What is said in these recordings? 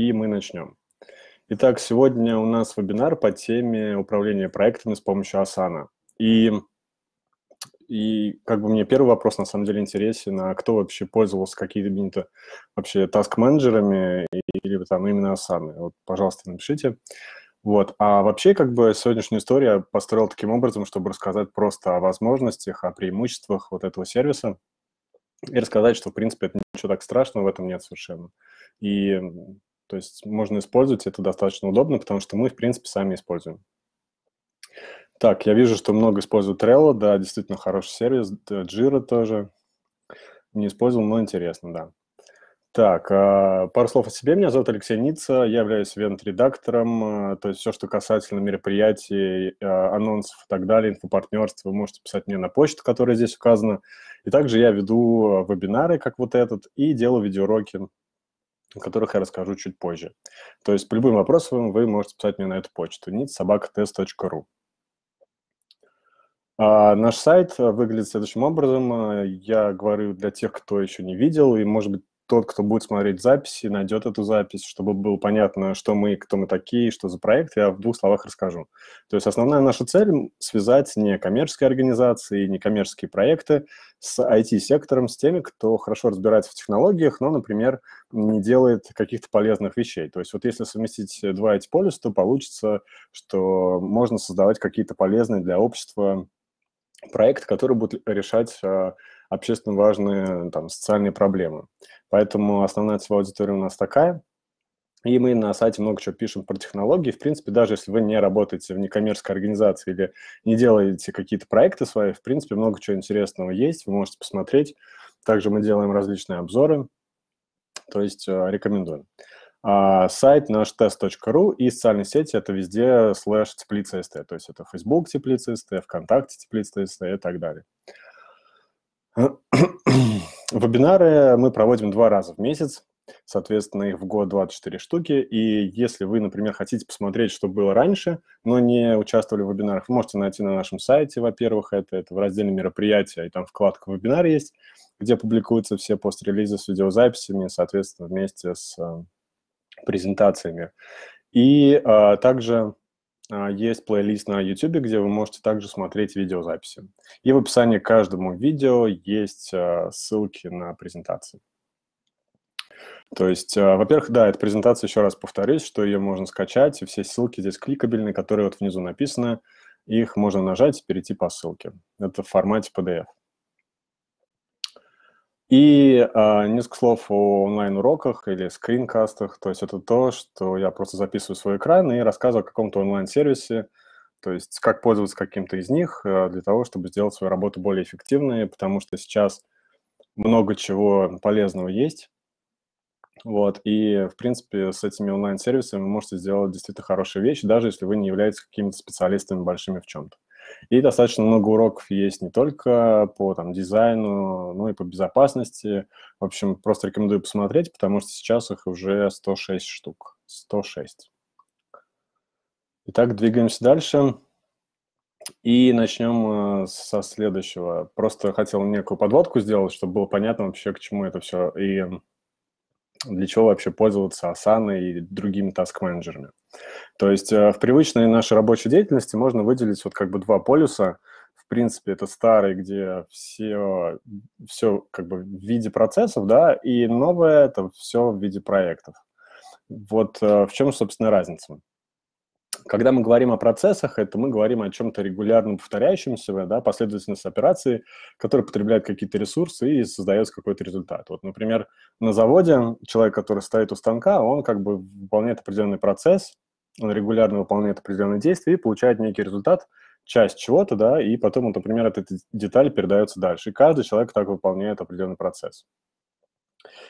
и мы начнем. Итак, сегодня у нас вебинар по теме управления проектами с помощью Asana. И, и как бы мне первый вопрос на самом деле интересен, а кто вообще пользовался какими-то вообще таск-менеджерами или там именно Asana? Вот, пожалуйста, напишите. Вот. А вообще, как бы, сегодняшнюю историю я построил таким образом, чтобы рассказать просто о возможностях, о преимуществах вот этого сервиса и рассказать, что, в принципе, это ничего так страшного в этом нет совершенно. И то есть можно использовать, это достаточно удобно, потому что мы, в принципе, сами используем. Так, я вижу, что много используют Trello, да, действительно хороший сервис, Jira тоже. Не использовал, но интересно, да. Так, а, пару слов о себе. Меня зовут Алексей Ница, я являюсь ивент-редактором, а, то есть все, что касательно мероприятий, а, анонсов и так далее, инфопартнерства вы можете писать мне на почту, которая здесь указана. И также я веду вебинары, как вот этот, и делаю видеоуроки о которых я расскажу чуть позже. То есть по любым вопросам вы можете писать мне на эту почту nitsobakatest.ru. А наш сайт э, выглядит следующим образом. Э, я говорю для тех, кто еще не видел, и, может быть, тот, кто будет смотреть записи, найдет эту запись, чтобы было понятно, что мы, кто мы такие, что за проект, я в двух словах расскажу. То есть основная наша цель – связать не коммерческие организации, не коммерческие проекты с IT-сектором, с теми, кто хорошо разбирается в технологиях, но, например, не делает каких-то полезных вещей. То есть вот если совместить два эти полюса, то получится, что можно создавать какие-то полезные для общества проект, который будет решать а, общественно важные там, социальные проблемы. Поэтому основная целевая аудитория у нас такая. И мы на сайте много чего пишем про технологии. В принципе, даже если вы не работаете в некоммерческой организации или не делаете какие-то проекты свои, в принципе, много чего интересного есть, вы можете посмотреть. Также мы делаем различные обзоры, то есть а, рекомендуем. А, сайт наш test.ru и социальные сети — это везде слэш теплица.ст, то есть это Facebook теплица.ст, ВКонтакте теплица.ст и так далее. Вебинары мы проводим два раза в месяц, соответственно, их в год 24 штуки. И если вы, например, хотите посмотреть, что было раньше, но не участвовали в вебинарах, вы можете найти на нашем сайте, во-первых, это, это в разделе мероприятия, и там вкладка «Вебинар» есть, где публикуются все пост-релизы с видеозаписями, соответственно, вместе с э, презентациями. И а, также а, есть плейлист на YouTube, где вы можете также смотреть видеозаписи. И в описании к каждому видео есть а, ссылки на презентации. То есть, а, во-первых, да, эта презентация, еще раз повторюсь, что ее можно скачать, и все ссылки здесь кликабельные, которые вот внизу написаны, их можно нажать и перейти по ссылке. Это в формате PDF. И э, несколько слов о онлайн-уроках или скринкастах. То есть это то, что я просто записываю свой экран и рассказываю о каком-то онлайн-сервисе, то есть как пользоваться каким-то из них э, для того, чтобы сделать свою работу более эффективной, потому что сейчас много чего полезного есть. Вот, и, в принципе, с этими онлайн-сервисами вы можете сделать действительно хорошие вещи, даже если вы не являетесь какими-то специалистами большими в чем-то. И достаточно много уроков есть не только по там, дизайну, но и по безопасности. В общем, просто рекомендую посмотреть, потому что сейчас их уже 106 штук. 106. Итак, двигаемся дальше. И начнем э, со следующего. Просто хотел некую подводку сделать, чтобы было понятно вообще, к чему это все и для чего вообще пользоваться Asana и другими таск-менеджерами. То есть э, в привычной нашей рабочей деятельности можно выделить вот как бы два полюса. В принципе, это старый, где все, все как бы в виде процессов, да, и новое – это все в виде проектов. Вот э, в чем, собственно, разница? Когда мы говорим о процессах, это мы говорим о чем-то регулярно повторяющемся, да, последовательность операций, которые потребляют какие-то ресурсы и создается какой-то результат. Вот, например, на заводе человек, который стоит у станка, он как бы выполняет определенный процесс, он регулярно выполняет определенные действия и получает некий результат, часть чего-то, да, и потом, вот, например, эта деталь передается дальше. И каждый человек так выполняет определенный процесс.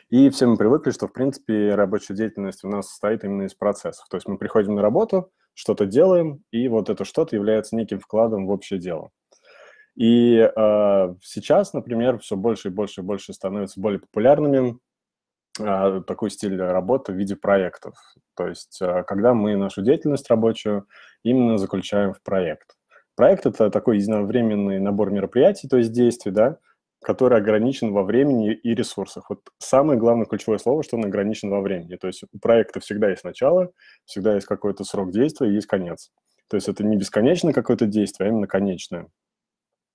И все мы привыкли, что, в принципе, рабочая деятельность у нас состоит именно из процессов. То есть мы приходим на работу, что-то делаем, и вот это что-то является неким вкладом в общее дело. И э, сейчас, например, все больше и больше и больше становятся более популярными э, такой стиль работы в виде проектов. То есть, э, когда мы нашу деятельность рабочую именно заключаем в проект. Проект – это такой единовременный набор мероприятий, то есть действий, да, который ограничен во времени и ресурсах. Вот самое главное ключевое слово, что он ограничен во времени. То есть у проекта всегда есть начало, всегда есть какой-то срок действия, есть конец. То есть это не бесконечное какое-то действие, а именно конечное.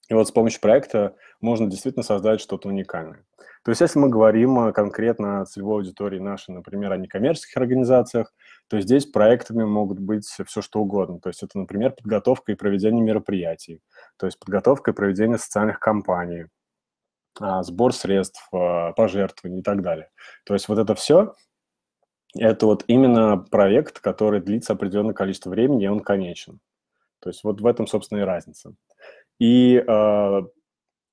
И вот с помощью проекта можно действительно создать что-то уникальное. То есть если мы говорим э, конкретно о целевой аудитории нашей, например, о некоммерческих организациях, то здесь проектами могут быть все что угодно. То есть это, например, подготовка и проведение мероприятий, то есть подготовка и проведение социальных кампаний, а, сбор средств, а, пожертвований и так далее. То есть вот это все, это вот именно проект, который длится определенное количество времени, и он конечен. То есть вот в этом, собственно, и разница. И э,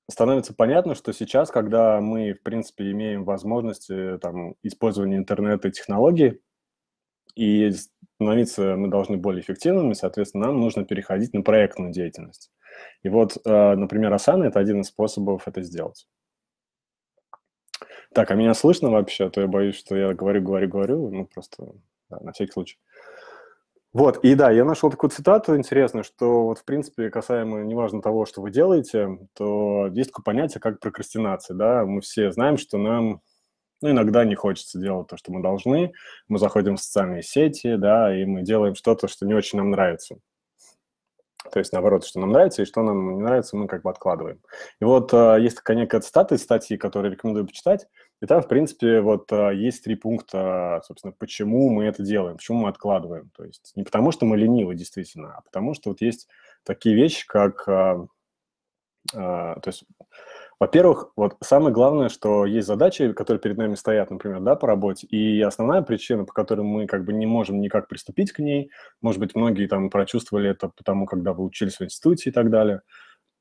становится понятно, что сейчас, когда мы, в принципе, имеем возможности э, там, использования интернета и технологий, и становиться мы должны более эффективными, соответственно, нам нужно переходить на проектную деятельность. И вот, э, например, Asana – это один из способов это сделать. Так, а меня слышно вообще? А то я боюсь, что я говорю, говорю, говорю. Ну, просто да, на всякий случай. Вот, и да, я нашел такую цитату интересную, что вот, в принципе, касаемо, неважно того, что вы делаете, то есть такое понятие, как прокрастинация, да, мы все знаем, что нам, ну, иногда не хочется делать то, что мы должны, мы заходим в социальные сети, да, и мы делаем что-то, что не очень нам нравится. То есть, наоборот, что нам нравится и что нам не нравится, мы как бы откладываем. И вот э, есть такая некая цитата из статьи, которую рекомендую почитать. И там, в принципе, вот э, есть три пункта, собственно, почему мы это делаем, почему мы откладываем. То есть не потому, что мы ленивы, действительно, а потому что вот есть такие вещи, как... Э, э, то есть во-первых, вот самое главное, что есть задачи, которые перед нами стоят, например, да, по работе, и основная причина, по которой мы как бы не можем никак приступить к ней, может быть, многие там прочувствовали это потому, когда вы учились в институте и так далее,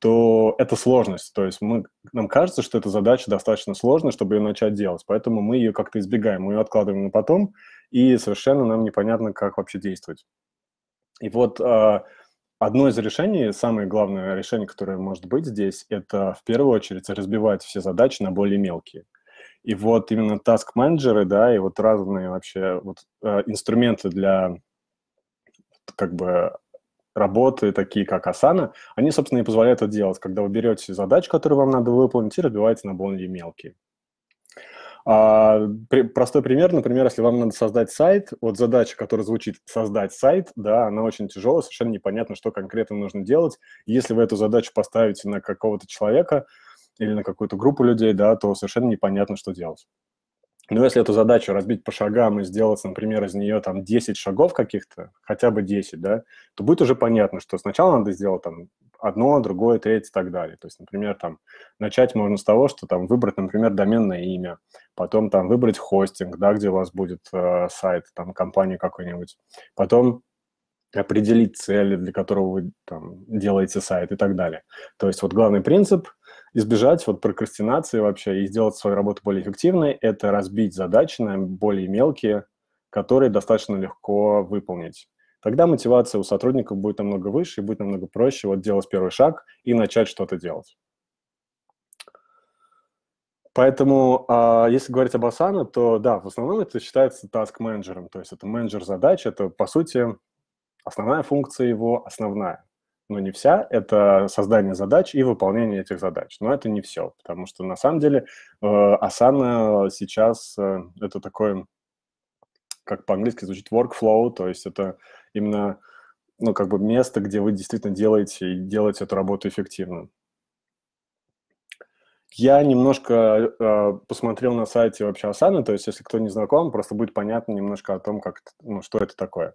то это сложность. То есть мы, нам кажется, что эта задача достаточно сложная, чтобы ее начать делать, поэтому мы ее как-то избегаем, мы ее откладываем на потом, и совершенно нам непонятно, как вообще действовать. И вот а, Одно из решений, самое главное решение, которое может быть здесь, это в первую очередь разбивать все задачи на более мелкие. И вот именно таск-менеджеры, да, и вот разные вообще вот, э, инструменты для как бы работы, такие как Asana, они, собственно, и позволяют это делать, когда вы берете задачу, которую вам надо выполнить, и разбиваете на более мелкие. А, при, простой пример, например, если вам надо создать сайт, вот задача, которая звучит «создать сайт», да, она очень тяжелая, совершенно непонятно, что конкретно нужно делать. Если вы эту задачу поставите на какого-то человека или на какую-то группу людей, да, то совершенно непонятно, что делать. Но ну, если эту задачу разбить по шагам и сделать, например, из нее там 10 шагов каких-то, хотя бы 10, да, то будет уже понятно, что сначала надо сделать там одно, другое, третье и так далее. То есть, например, там начать можно с того, что там выбрать, например, доменное имя, потом там выбрать хостинг, да, где у вас будет э, сайт, там компания какой-нибудь, потом определить цели, для которого вы там делаете сайт и так далее. То есть вот главный принцип – избежать вот прокрастинации вообще и сделать свою работу более эффективной, это разбить задачи на более мелкие, которые достаточно легко выполнить. Тогда мотивация у сотрудников будет намного выше и будет намного проще вот делать первый шаг и начать что-то делать. Поэтому, а, если говорить об Asana, то да, в основном это считается task-менеджером, то есть это менеджер задач, это, по сути, основная функция его, основная но не вся, это создание задач и выполнение этих задач. Но это не все, потому что на самом деле э, Asana сейчас э, это такое, как по-английски звучит, workflow, то есть это именно ну, как бы место, где вы действительно делаете и делаете эту работу эффективно. Я немножко э, посмотрел на сайте вообще Асаны, то есть если кто не знаком, просто будет понятно немножко о том, как, ну, что это такое.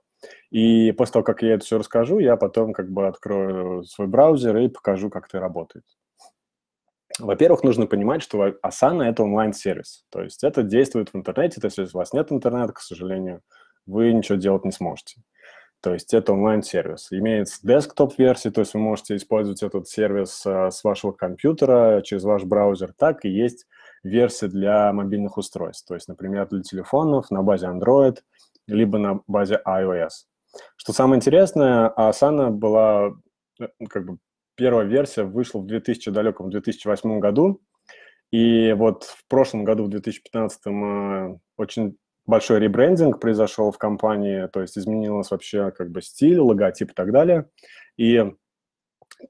И после того, как я это все расскажу, я потом как бы открою свой браузер и покажу, как это работает. Во-первых, нужно понимать, что Асана это онлайн-сервис. То есть это действует в интернете, то есть если у вас нет интернета, к сожалению, вы ничего делать не сможете то есть это онлайн-сервис. Имеется десктоп-версия, то есть вы можете использовать этот сервис э, с вашего компьютера через ваш браузер, так и есть версия для мобильных устройств, то есть, например, для телефонов на базе Android, либо на базе iOS. Что самое интересное, Asana была, э, как бы, первая версия вышла в 2000, далеком 2008 году, и вот в прошлом году, в 2015, э, очень большой ребрендинг произошел в компании, то есть изменилось вообще как бы стиль, логотип и так далее. И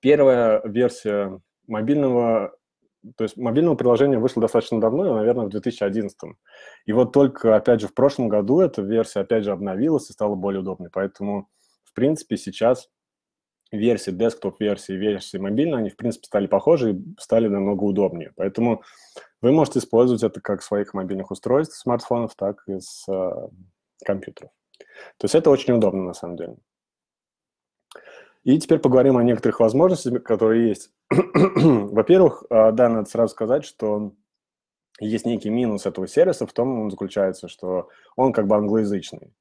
первая версия мобильного, то есть мобильного приложения вышла достаточно давно, наверное, в 2011. И вот только, опять же, в прошлом году эта версия, опять же, обновилась и стала более удобной. Поэтому, в принципе, сейчас версии десктоп-версии, версии мобильной, они, в принципе, стали похожи и стали намного удобнее. Поэтому вы можете использовать это как своих мобильных устройств, смартфонов, так и с э, компьютеров. То есть это очень удобно, на самом деле. И теперь поговорим о некоторых возможностях, которые есть. Во-первых, э, да, надо сразу сказать, что есть некий минус этого сервиса, в том он заключается, что он как бы англоязычный.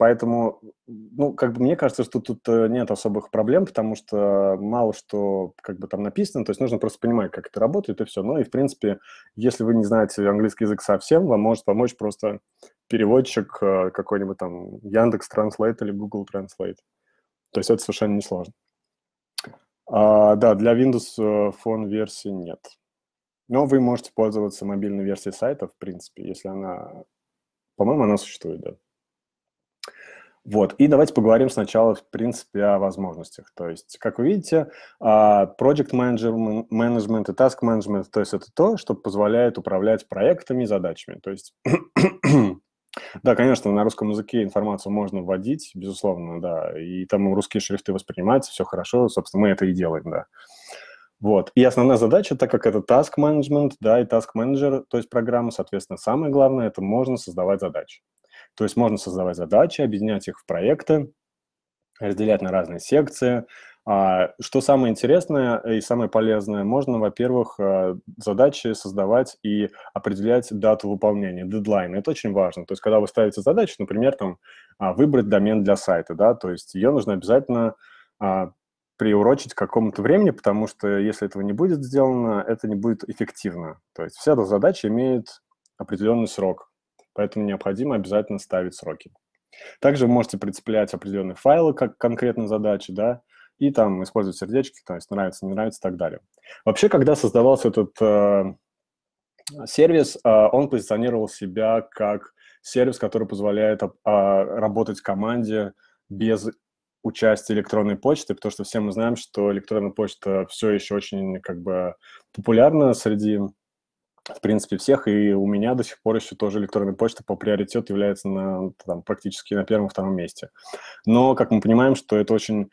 Поэтому, ну, как бы мне кажется, что тут э, нет особых проблем, потому что мало что как бы там написано, то есть нужно просто понимать, как это работает, и все. Ну и, в принципе, если вы не знаете английский язык совсем, вам может помочь просто переводчик э, какой-нибудь там Яндекс Транслейт или Google Транслейт. То есть это совершенно несложно. А, да, для Windows Phone э, версии нет. Но вы можете пользоваться мобильной версией сайта, в принципе, если она... По-моему, она существует, да. Вот. И давайте поговорим сначала, в принципе, о возможностях. То есть, как вы видите, а, project management, и task management, то есть это то, что позволяет управлять проектами и задачами. То есть да, конечно, на русском языке информацию можно вводить, безусловно, да, и там русские шрифты воспринимаются, все хорошо, собственно, мы это и делаем, да. Вот. И основная задача, так как это task management, да, и task manager, то есть программа, соответственно, самое главное, это можно создавать задачи. То есть можно создавать задачи, объединять их в проекты, разделять на разные секции. А, что самое интересное и самое полезное, можно, во-первых, э, задачи создавать и определять дату выполнения, дедлайн. Это очень важно. То есть, когда вы ставите задачу, например, там, а, выбрать домен для сайта, да, то есть ее нужно обязательно а, приурочить к какому-то времени, потому что если этого не будет сделано, это не будет эффективно. То есть вся эта задача имеет определенный срок, Поэтому необходимо обязательно ставить сроки. Также вы можете прицеплять определенные файлы как конкретной задачи, да, и там использовать сердечки, то есть нравится, не нравится и так далее. Вообще, когда создавался этот э, сервис, э, он позиционировал себя как сервис, который позволяет э, работать в команде без участия электронной почты, потому что все мы знаем, что электронная почта все еще очень как бы популярна среди в принципе, всех, и у меня до сих пор еще тоже электронная почта по приоритету является на, там, практически на первом-втором месте. Но, как мы понимаем, что это очень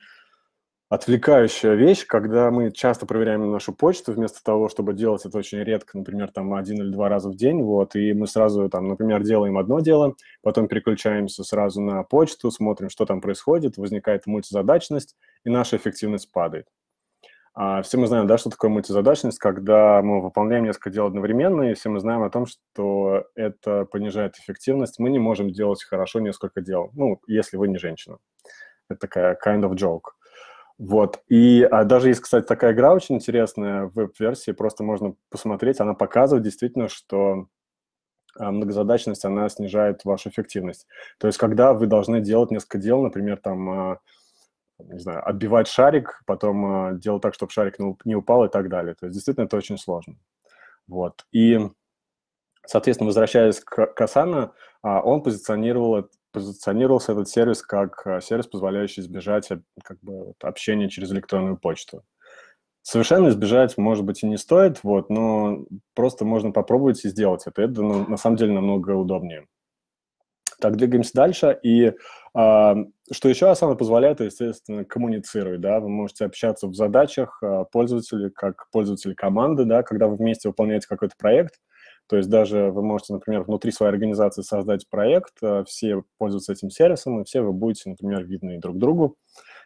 отвлекающая вещь, когда мы часто проверяем нашу почту, вместо того, чтобы делать это очень редко, например, там один или два раза в день, вот, и мы сразу там, например, делаем одно дело, потом переключаемся сразу на почту, смотрим, что там происходит, возникает мультизадачность, и наша эффективность падает. А, все мы знаем, да, что такое мультизадачность, когда мы выполняем несколько дел одновременно, и все мы знаем о том, что это понижает эффективность. Мы не можем делать хорошо несколько дел, ну, если вы не женщина. Это такая kind of joke. Вот. И а даже есть, кстати, такая игра очень интересная в веб-версии, просто можно посмотреть, она показывает действительно, что а, многозадачность, она снижает вашу эффективность. То есть, когда вы должны делать несколько дел, например, там а, не знаю, отбивать шарик, потом э, делать так, чтобы шарик не упал и так далее. То есть действительно это очень сложно. Вот. И, соответственно, возвращаясь к Касана, он позиционировал, позиционировался этот сервис как э, сервис, позволяющий избежать э, как бы, общения через электронную почту. Совершенно избежать, может быть, и не стоит, вот, но просто можно попробовать и сделать это. Это ну, на самом деле намного удобнее. Так, двигаемся дальше. И что еще Asana позволяет, естественно, коммуницировать, да, вы можете общаться в задачах а, пользователей, как пользователи команды, да, когда вы вместе выполняете какой-то проект, то есть даже вы можете, например, внутри своей организации создать проект, а, все пользуются этим сервисом, и все вы будете, например, видны друг другу,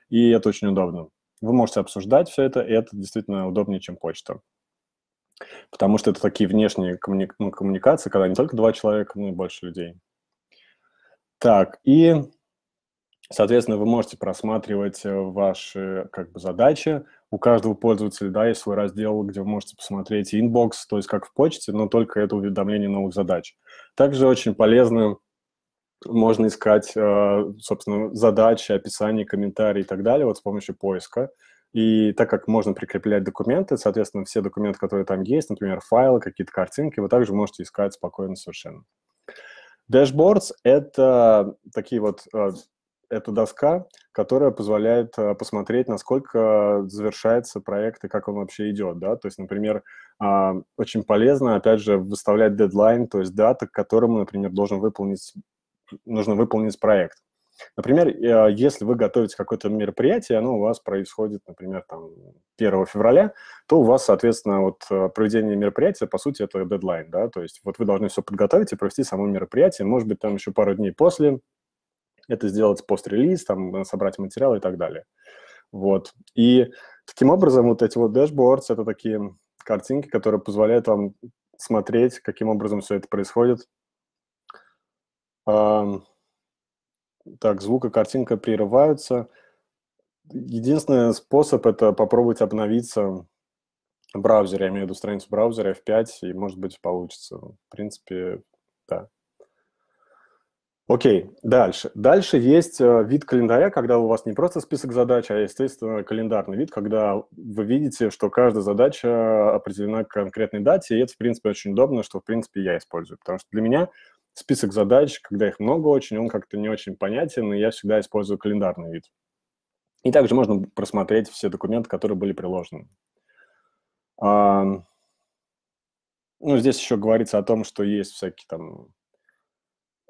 и это очень удобно. Вы можете обсуждать все это, и это действительно удобнее, чем почта. Потому что это такие внешние коммуни... Ну, коммуникации, когда не только два человека, но и больше людей. Так, и, соответственно, вы можете просматривать э, ваши как бы, задачи. У каждого пользователя да, есть свой раздел, где вы можете посмотреть инбокс, то есть как в почте, но только это уведомление новых задач. Также очень полезно можно искать, э, собственно, задачи, описание, комментарии и так далее вот с помощью поиска. И так как можно прикреплять документы, соответственно, все документы, которые там есть, например, файлы, какие-то картинки, вы также можете искать спокойно совершенно. Dashboards — это такие вот э, это доска, которая позволяет э, посмотреть, насколько завершается проект и как он вообще идет, да, то есть, например, а, очень полезно, опять же, выставлять дедлайн, то есть дата, к которому, например, должен выполнить, нужно выполнить проект. Например, э, если вы готовите какое-то мероприятие, оно у вас происходит, например, там 1 февраля, то у вас, соответственно, вот э, проведение мероприятия, по сути, это дедлайн, да, то есть вот вы должны все подготовить и провести само мероприятие, может быть, там еще пару дней после, это сделать пост-релиз, там, э, собрать материалы и так далее. Вот. И таким образом вот эти вот дашбордс – это такие картинки, которые позволяют вам смотреть, каким образом все это происходит. Так, звук и картинка прерываются. Единственный способ – это попробовать обновиться в браузере. Я имею в виду страницу браузера F5, и, может быть, получится. В принципе, да. Окей, дальше. Дальше есть э, вид календаря, когда у вас не просто список задач, а, естественно, календарный вид, когда вы видите, что каждая задача определена к конкретной дате, и это, в принципе, очень удобно, что, в принципе, я использую. Потому что для меня список задач, когда их много очень, он как-то не очень понятен, и я всегда использую календарный вид. И также можно просмотреть все документы, которые были приложены. А, ну, здесь еще говорится о том, что есть всякие там...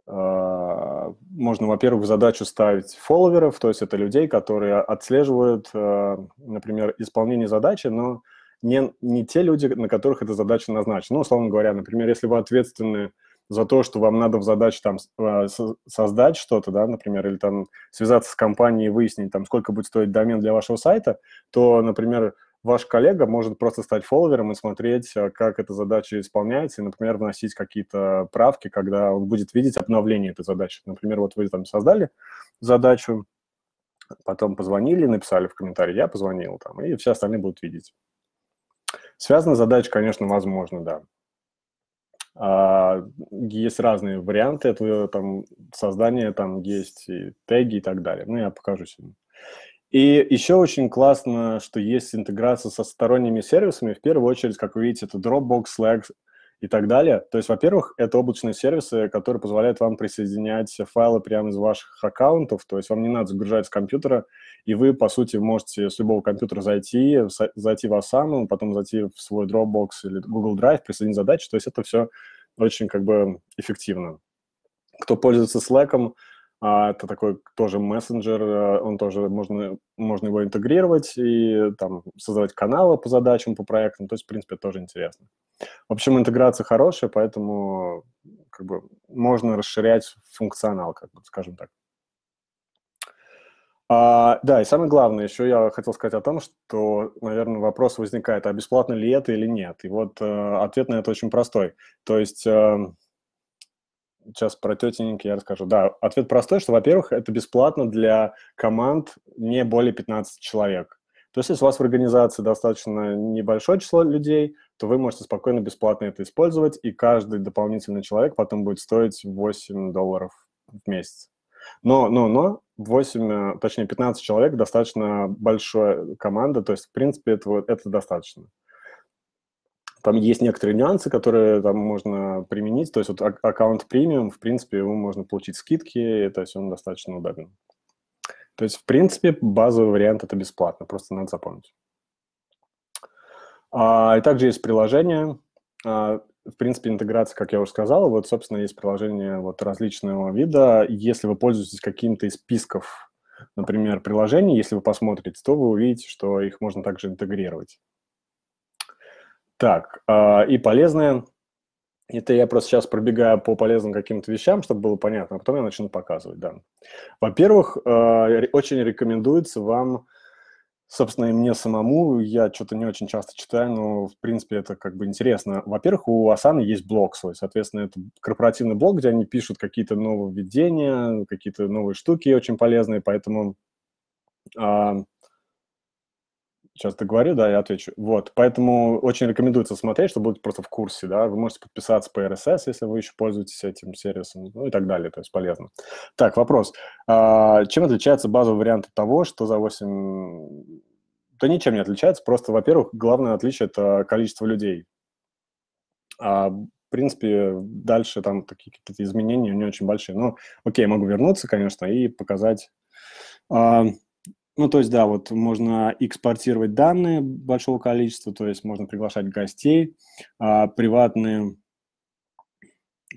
А, можно, во-первых, в задачу ставить фолловеров, то есть это людей, которые отслеживают, а, например, исполнение задачи, но не, не те люди, на которых эта задача назначена. Ну, условно говоря, например, если вы ответственны за то, что вам надо в задачу там а, создать что-то, да, например, или там связаться с компанией и выяснить, там, сколько будет стоить домен для вашего сайта, то, например, ваш коллега может просто стать фолловером и смотреть, а, как эта задача исполняется, и, например, вносить какие-то правки, когда он будет видеть обновление этой задачи. Например, вот вы там создали задачу, потом позвонили, написали в комментарии, я позвонил там, и все остальные будут видеть. Связана задача, конечно, возможно, да. А, есть разные варианты этого там, создания, там есть и теги и так далее. Ну, я покажу сегодня. И еще очень классно, что есть интеграция со сторонними сервисами. В первую очередь, как вы видите, это Dropbox, Slack, и так далее. То есть, во-первых, это облачные сервисы, которые позволяют вам присоединять файлы прямо из ваших аккаунтов, то есть вам не надо загружать с компьютера, и вы, по сути, можете с любого компьютера зайти, зайти в Asana, потом зайти в свой Dropbox или Google Drive, присоединить задачи, то есть это все очень как бы эффективно. Кто пользуется Slack, а это такой тоже мессенджер, э, он тоже можно, можно его интегрировать и там создавать каналы по задачам, по проектам. То есть, в принципе, это тоже интересно. В общем, интеграция хорошая, поэтому как бы можно расширять функционал, как бы, скажем так. А, да, и самое главное, еще я хотел сказать о том, что, наверное, вопрос возникает, а бесплатно ли это или нет. И вот э, ответ на это очень простой. То есть э, сейчас про тетеньки, я расскажу. Да, ответ простой, что, во-первых, это бесплатно для команд не более 15 человек. То есть, если у вас в организации достаточно небольшое число людей, то вы можете спокойно бесплатно это использовать, и каждый дополнительный человек потом будет стоить 8 долларов в месяц. Но, но, но 8, э, точнее 15 человек достаточно большая команда, то есть, в принципе, этого это достаточно. Там есть некоторые нюансы, которые там можно применить. То есть вот аккаунт премиум, в принципе, его можно получить скидки, это все он достаточно удобен. То есть, в принципе, базовый вариант – это бесплатно, просто надо запомнить. А, и также есть приложение. А, в принципе, интеграция, как я уже сказал, вот, собственно, есть приложение вот различного вида. Если вы пользуетесь каким-то из списков, например, приложений, если вы посмотрите, то вы увидите, что их можно также интегрировать. Так, а, и полезное. Это я просто сейчас пробегаю по полезным каким-то вещам, чтобы было понятно, а потом я начну показывать, да. Во-первых, а, очень рекомендуется вам, собственно, и мне самому, я что-то не очень часто читаю, но, в принципе, это как бы интересно. Во-первых, у Асаны есть блог свой, соответственно, это корпоративный блог, где они пишут какие-то нововведения, какие-то новые штуки очень полезные, поэтому а, Часто говорю, да, я отвечу. Вот, поэтому очень рекомендуется смотреть, чтобы быть просто в курсе, да. Вы можете подписаться по RSS, если вы еще пользуетесь этим сервисом, ну и так далее, то есть полезно. Так, вопрос. А, чем отличается базовый вариант от того, что за 8... Да ничем не отличается, просто, во-первых, главное отличие – это количество людей. А, в принципе, дальше там такие какие-то изменения не очень большие. Ну, окей, могу вернуться, конечно, и показать... А, ну, то есть, да, вот можно экспортировать данные большого количества, то есть можно приглашать гостей, а, приватные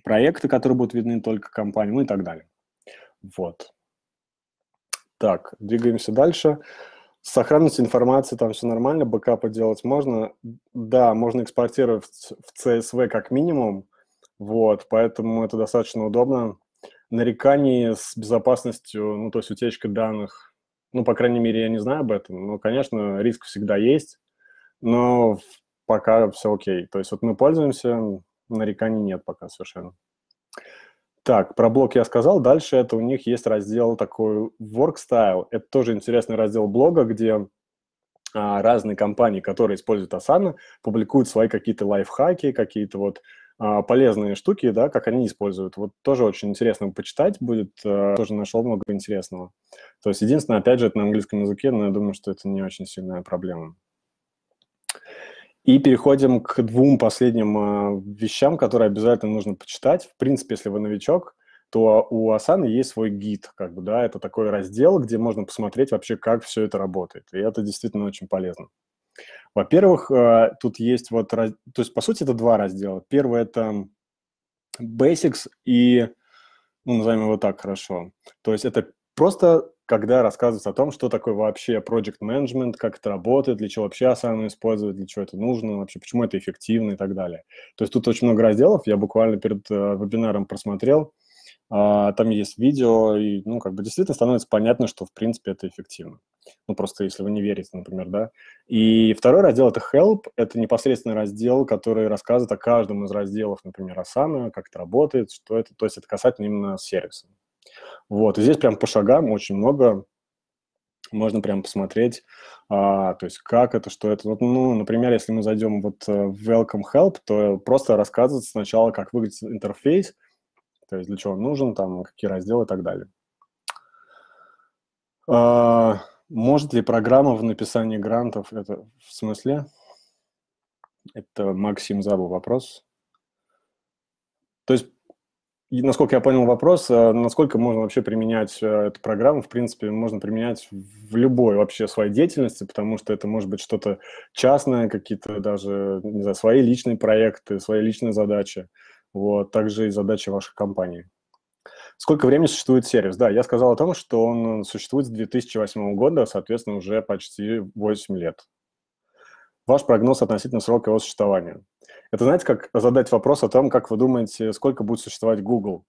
проекты, которые будут видны только компании, ну и так далее. Вот. Так, двигаемся дальше. Сохранность информации там все нормально, бэкапы делать можно. Да, можно экспортировать в CSV как минимум, вот, поэтому это достаточно удобно. Нареканий с безопасностью, ну, то есть утечка данных ну, по крайней мере, я не знаю об этом. Но, конечно, риск всегда есть, но пока все окей. То есть вот мы пользуемся, нареканий нет пока совершенно. Так, про блог я сказал. Дальше это у них есть раздел такой Work Это тоже интересный раздел блога, где а, разные компании, которые используют Asana, публикуют свои какие-то лайфхаки, какие-то вот а, полезные штуки, да, как они используют. Вот тоже очень интересно почитать будет, а, тоже нашел много интересного. То есть единственное, опять же, это на английском языке, но я думаю, что это не очень сильная проблема. И переходим к двум последним а, вещам, которые обязательно нужно почитать. В принципе, если вы новичок, то у Асаны есть свой гид, как бы, да, это такой раздел, где можно посмотреть вообще, как все это работает. И это действительно очень полезно. Во-первых, э, тут есть вот, то есть, по сути, это два раздела. Первый – это basics и, ну, назовем его так хорошо. То есть это просто когда рассказывается о том, что такое вообще project management, как это работает, для чего вообще Asana использовать, для чего это нужно, вообще почему это эффективно и так далее. То есть тут очень много разделов. Я буквально перед э, вебинаром просмотрел, э, там есть видео, и, ну, как бы действительно становится понятно, что, в принципе, это эффективно ну, просто если вы не верите, например, да. И второй раздел – это help, это непосредственный раздел, который рассказывает о каждом из разделов, например, Asana, как это работает, что это, то есть это касательно именно сервиса. Вот, и здесь прям по шагам очень много, можно прям посмотреть, а, то есть как это, что это. Вот, ну, например, если мы зайдем вот э, в Welcome Help, то просто рассказывается сначала, как выглядит интерфейс, то есть для чего он нужен, там, какие разделы и так далее. А, может ли программа в написании грантов, это в смысле? Это Максим Забу вопрос. То есть, насколько я понял вопрос, э, насколько можно вообще применять э, эту программу, в принципе, можно применять в любой вообще своей деятельности, потому что это может быть что-то частное, какие-то даже, не знаю, свои личные проекты, свои личные задачи, вот, также и задачи вашей компании. Сколько времени существует сервис? Да, я сказал о том, что он э, существует с 2008 года, соответственно, уже почти 8 лет. Ваш прогноз относительно срока его существования. Это, знаете, как задать вопрос о том, как вы думаете, сколько будет существовать Google?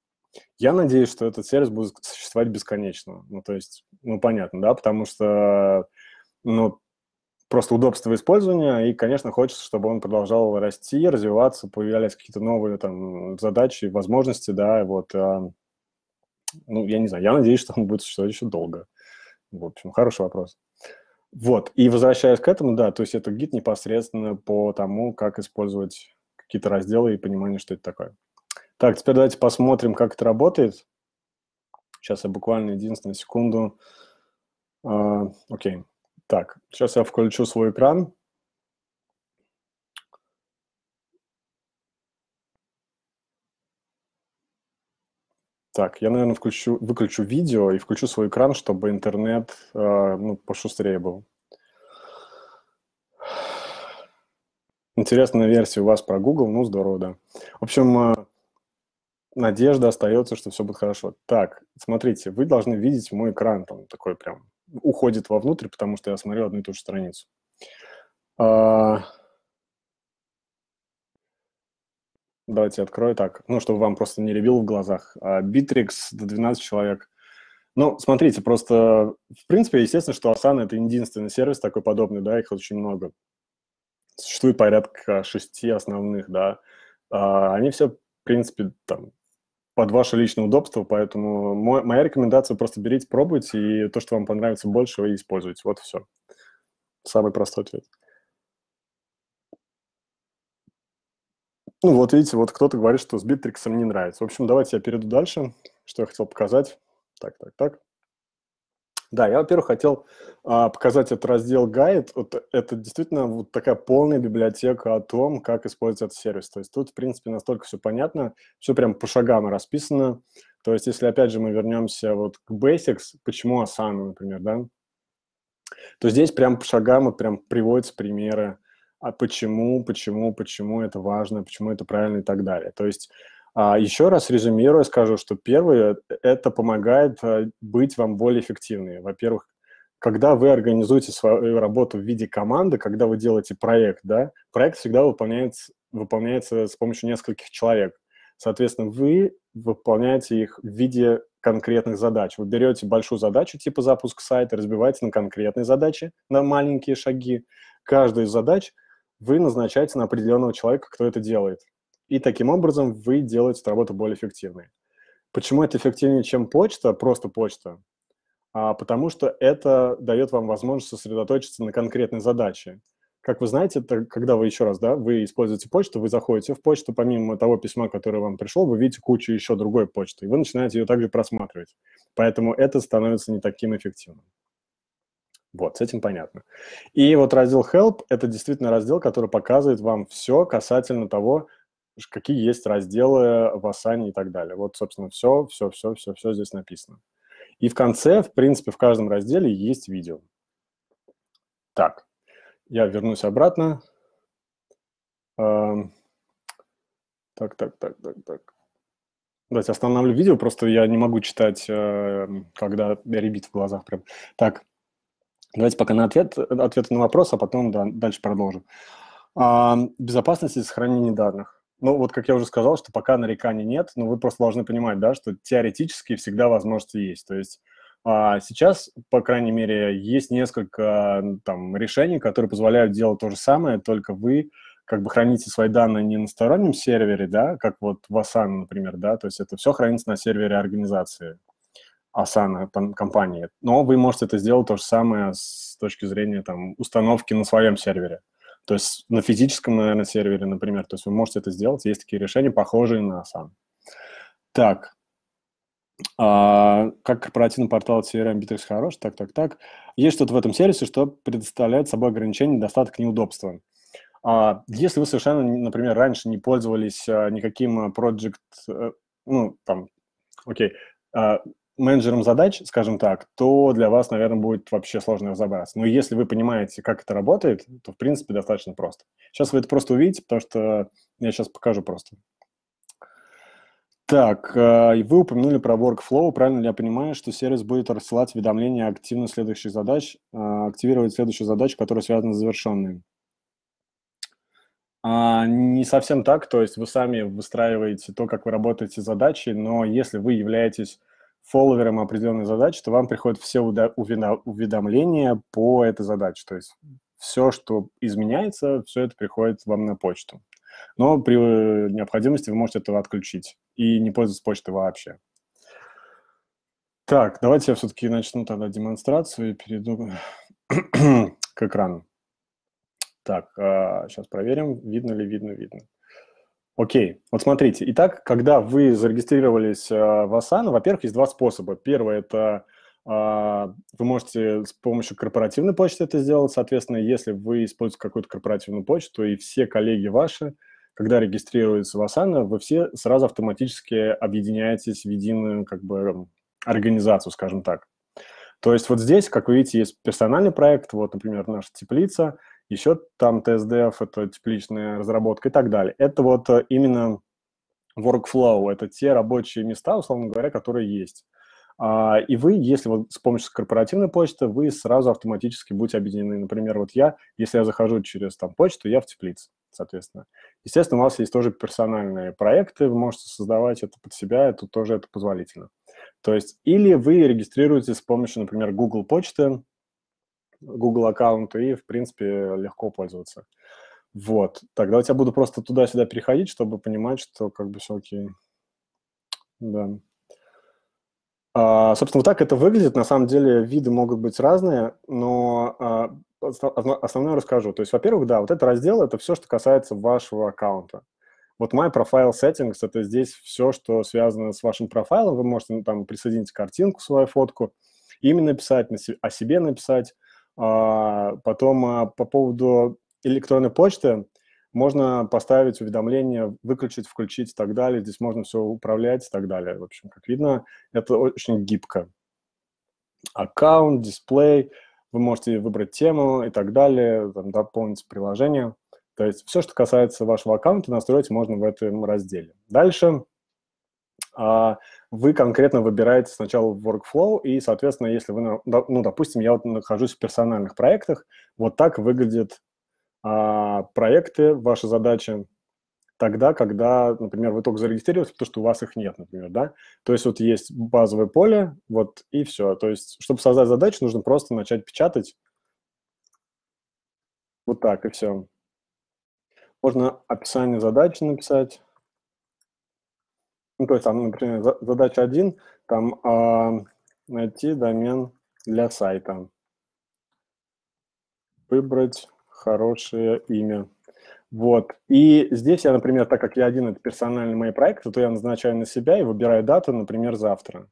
Я надеюсь, что этот сервис будет существовать бесконечно. Ну, то есть, ну, понятно, да, потому что, ну, просто удобство использования, и, конечно, хочется, чтобы он продолжал расти, развиваться, появлялись какие-то новые там задачи, возможности, да, вот. А, ну, я не знаю, я надеюсь, что он будет существовать еще долго. В общем, хороший вопрос. Вот, и возвращаясь к этому, да, то есть это гид непосредственно по тому, как использовать какие-то разделы и понимание, что это такое. Так, теперь давайте посмотрим, как это работает. Сейчас я буквально единственную секунду. А, окей. Так, сейчас я включу свой экран. Так, я, наверное, включу, выключу видео и включу свой экран, чтобы интернет э, ну, пошустрее был. Интересная версия у вас про Google, ну здорово, да. В общем, э, надежда остается, что все будет хорошо. Так, смотрите, вы должны видеть мой экран, там такой прям уходит вовнутрь, потому что я смотрю одну и ту же страницу. Э, Давайте открою так, ну, чтобы вам просто не ребил в глазах. Битрикс до 12 человек. Ну, смотрите, просто, в принципе, естественно, что Asana – это единственный сервис такой подобный, да, их очень много. Существует порядка шести основных, да. А, они все, в принципе, там, под ваше личное удобство, поэтому мой, моя рекомендация – просто берите, пробуйте, и то, что вам понравится больше, вы используете. Вот все. Самый простой ответ. Ну вот, видите, вот кто-то говорит, что с битриксом не нравится. В общем, давайте я перейду дальше, что я хотел показать. Так, так, так. Да, я, во-первых, хотел а, показать этот раздел гайд. Вот, это действительно вот такая полная библиотека о том, как использовать этот сервис. То есть тут, в принципе, настолько все понятно, все прям по шагам расписано. То есть если, опять же, мы вернемся вот к Basics, почему Asana, например, да, то здесь прям по шагам вот прям приводятся примеры, а почему, почему, почему это важно, почему это правильно и так далее. То есть а, еще раз резюмируя, скажу, что первое, это помогает э, быть вам более эффективными. Во-первых, когда вы организуете свою работу в виде команды, когда вы делаете проект, да, проект всегда выполняется, выполняется с помощью нескольких человек. Соответственно, вы выполняете их в виде конкретных задач. Вы берете большую задачу типа запуск сайта, разбиваете на конкретные задачи, на маленькие шаги. Каждая из задач – вы назначаете на определенного человека, кто это делает. И таким образом вы делаете эту работу более эффективной. Почему это эффективнее, чем почта, просто почта? А, потому что это дает вам возможность сосредоточиться на конкретной задаче. Как вы знаете, это когда вы еще раз, да, вы используете почту, вы заходите в почту, помимо того письма, которое вам пришло, вы видите кучу еще другой почты, и вы начинаете ее также просматривать. Поэтому это становится не таким эффективным. Вот, с этим понятно. И вот раздел Help – это действительно раздел, который показывает вам все касательно того, какие есть разделы в Асане и так далее. Вот, собственно, все, все, все, все, все здесь написано. И в конце, в принципе, в каждом разделе есть видео. Так, я вернусь обратно. Эм, так, так, так, так, так. Давайте остановлю видео, просто я не могу читать, эм, когда ребит в глазах прям. Так, Давайте пока на ответ, ответы на вопрос, а потом да, дальше продолжим. А, безопасность и сохранение данных. Ну, вот как я уже сказал, что пока нареканий нет, но вы просто должны понимать, да, что теоретически всегда возможности есть. То есть а сейчас, по крайней мере, есть несколько там, решений, которые позволяют делать то же самое, только вы как бы храните свои данные не на стороннем сервере, да, как вот в Asana, например, да, то есть это все хранится на сервере организации, Asana компании. Но вы можете это сделать то же самое с точки зрения там, установки на своем сервере. То есть на физическом, наверное, сервере, например. То есть вы можете это сделать. Есть такие решения, похожие на Asana. Так, а, как корпоративный портал CRM Bittrex хорош, так, так, так. Есть что-то в этом сервисе, что предоставляет собой ограничения, достаток, неудобства. А, если вы совершенно, например, раньше не пользовались а, никаким э, project, э, ну, там, окей, а, менеджером задач, скажем так, то для вас, наверное, будет вообще сложно разобраться. Но если вы понимаете, как это работает, то, в принципе, достаточно просто. Сейчас вы это просто увидите, потому что я сейчас покажу просто. Так, э, вы упомянули про workflow. Правильно ли я понимаю, что сервис будет рассылать уведомления активно следующих задач, э, активировать следующую задачу, которая связана с завершенной? А, не совсем так. То есть вы сами выстраиваете то, как вы работаете с задачей, но если вы являетесь Фолловером определенной задачи, то вам приходят все уведомления по этой задаче. То есть все, что изменяется, все это приходит вам на почту. Но при э, необходимости вы можете этого отключить и не пользоваться почтой вообще. Так, давайте я все-таки начну тогда демонстрацию и перейду к экрану. Так, сейчас а, проверим, видно ли, видно, видно. Окей, вот смотрите. Итак, когда вы зарегистрировались э, в Asana, во-первых, есть два способа. Первый – это а, вы можете с помощью корпоративной почты это сделать. Соответственно, если вы используете какую-то корпоративную почту, то и все коллеги ваши, когда регистрируются в Asana, вы все сразу автоматически объединяетесь в единую как бы, организацию, скажем так. То есть вот здесь, как вы видите, есть персональный проект, вот, например, наша теплица – еще там TSDF, это тепличная разработка и так далее. Это вот э, именно workflow, это те рабочие места, условно говоря, которые есть. А, и вы, если вот с помощью корпоративной почты, вы сразу автоматически будете объединены. Например, вот я, если я захожу через там почту, я в теплице, соответственно. Естественно, у вас есть тоже персональные проекты, вы можете создавать это под себя, это тоже это позволительно. То есть или вы регистрируете с помощью, например, Google почты, Google аккаунта и, в принципе, легко пользоваться. Вот. Так, давайте я буду просто туда-сюда переходить, чтобы понимать, что как бы все окей. Да. А, собственно, вот так это выглядит. На самом деле виды могут быть разные, но а, основное расскажу. То есть, во-первых, да, вот этот раздел – это все, что касается вашего аккаунта. Вот My Profile Settings – это здесь все, что связано с вашим профайлом. Вы можете ну, там присоединить картинку, свою фотку, имя написать, о себе написать, а, потом а, по поводу электронной почты можно поставить уведомления, выключить, включить и так далее. Здесь можно все управлять и так далее. В общем, как видно, это очень гибко. Аккаунт, дисплей, вы можете выбрать тему и так далее, там, дополнить приложение. То есть все, что касается вашего аккаунта, настроить можно в этом разделе. Дальше а вы конкретно выбираете сначала workflow, и, соответственно, если вы, ну, ну, допустим, я вот нахожусь в персональных проектах, вот так выглядят а, проекты, ваши задачи тогда, когда, например, вы только зарегистрировались, потому что у вас их нет, например, да? То есть вот есть базовое поле, вот и все. То есть, чтобы создать задачу, нужно просто начать печатать вот так, и все. Можно описание задачи написать. Ну, то есть там, например, задача 1, там а, найти домен для сайта, выбрать хорошее имя. Вот. И здесь я, например, так как я один, это персональный мои проект, то я назначаю на себя и выбираю дату, например, завтра.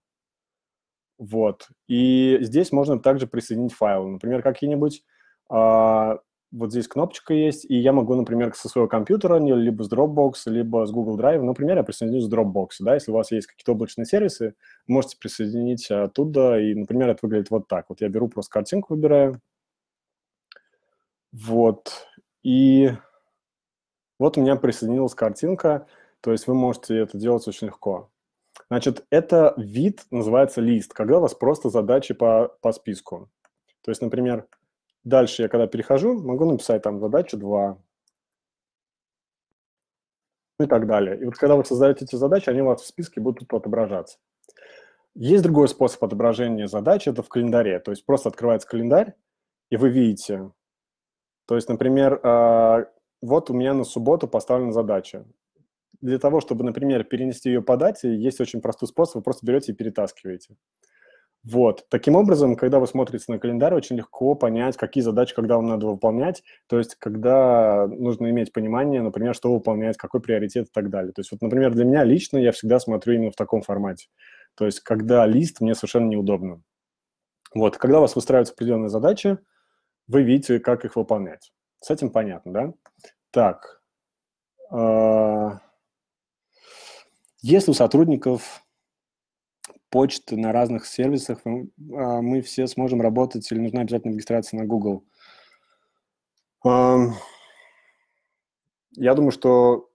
Вот. И здесь можно также присоединить файл, Например, какие-нибудь а, вот здесь кнопочка есть, и я могу, например, со своего компьютера, либо с Dropbox, либо с Google Drive, ну, например, я присоединюсь с Dropbox, да, если у вас есть какие-то облачные сервисы, можете присоединить э, оттуда, и, например, это выглядит вот так. Вот я беру просто картинку, выбираю, вот, и вот у меня присоединилась картинка, то есть вы можете это делать очень легко. Значит, это вид называется лист, когда у вас просто задачи по, по списку. То есть, например, Дальше я, когда перехожу, могу написать там задачу 2 и так далее. И вот когда вы создаете эти задачи, они у вас в списке будут отображаться. Есть другой способ отображения задач, это в календаре. То есть просто открывается календарь, и вы видите. То есть, например, а, вот у меня на субботу поставлена задача. Для того, чтобы, например, перенести ее по дате, есть очень простой способ. Вы просто берете и перетаскиваете. Вот. Таким образом, когда вы смотрите на календарь, очень легко понять, какие задачи, когда вам надо выполнять, то есть когда нужно иметь понимание, например, что выполнять, какой приоритет и так далее. То есть вот, например, для меня лично я всегда смотрю именно в таком формате. То есть когда лист, мне совершенно неудобно. Вот. Когда у вас выстраиваются определенные задачи, вы видите, как их выполнять. С этим понятно, да? Так. А, Если у сотрудников почты на разных сервисах, а, мы все сможем работать или нужна обязательно регистрация на Google. Я думаю, что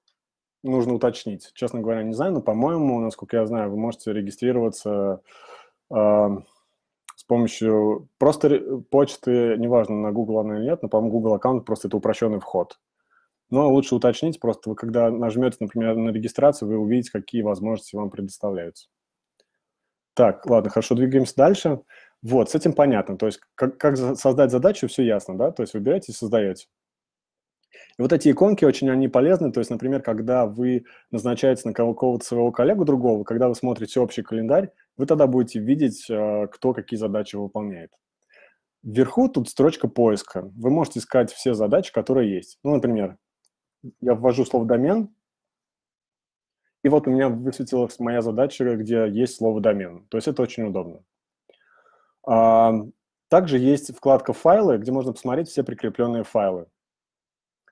нужно уточнить. Честно говоря, не знаю, но, по-моему, насколько я знаю, вы можете регистрироваться с помощью просто почты, неважно, на Google она или нет, но, по-моему, Google аккаунт просто это упрощенный вход. Но лучше уточнить, просто вы когда нажмете, например, на регистрацию, вы увидите, какие возможности вам предоставляются. Так, ладно, хорошо, двигаемся дальше. Вот, с этим понятно. То есть как, как создать задачу, все ясно, да? То есть выбираете и создаете. И вот эти иконки очень они полезны. То есть, например, когда вы назначаете на кого то своего коллегу другого, когда вы смотрите общий календарь, вы тогда будете видеть, э, кто какие задачи выполняет. Вверху тут строчка поиска. Вы можете искать все задачи, которые есть. Ну, например, я ввожу слово «домен», и вот у меня высветилась моя задача, где есть слово домен. То есть это очень удобно. А, также есть вкладка «Файлы», где можно посмотреть все прикрепленные файлы.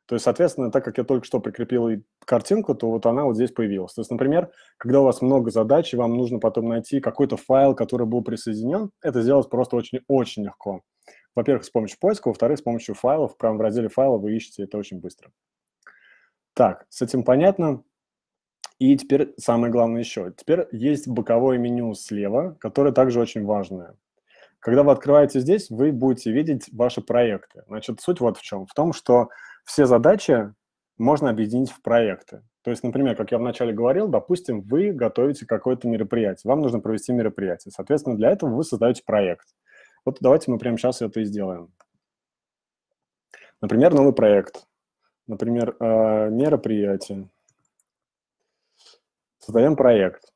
То есть, соответственно, так как я только что прикрепил картинку, то вот она вот здесь появилась. То есть, например, когда у вас много задач, и вам нужно потом найти какой-то файл, который был присоединен, это сделать просто очень-очень легко. Во-первых, с помощью поиска, во-вторых, с помощью файлов. Прямо в разделе файла вы ищете это очень быстро. Так, с этим понятно. И теперь самое главное еще. Теперь есть боковое меню слева, которое также очень важное. Когда вы открываете здесь, вы будете видеть ваши проекты. Значит, суть вот в чем. В том, что все задачи можно объединить в проекты. То есть, например, как я вначале говорил, допустим, вы готовите какое-то мероприятие, вам нужно провести мероприятие. Соответственно, для этого вы создаете проект. Вот давайте мы прямо сейчас это и сделаем. Например, новый проект. Например, э, мероприятие создаем проект.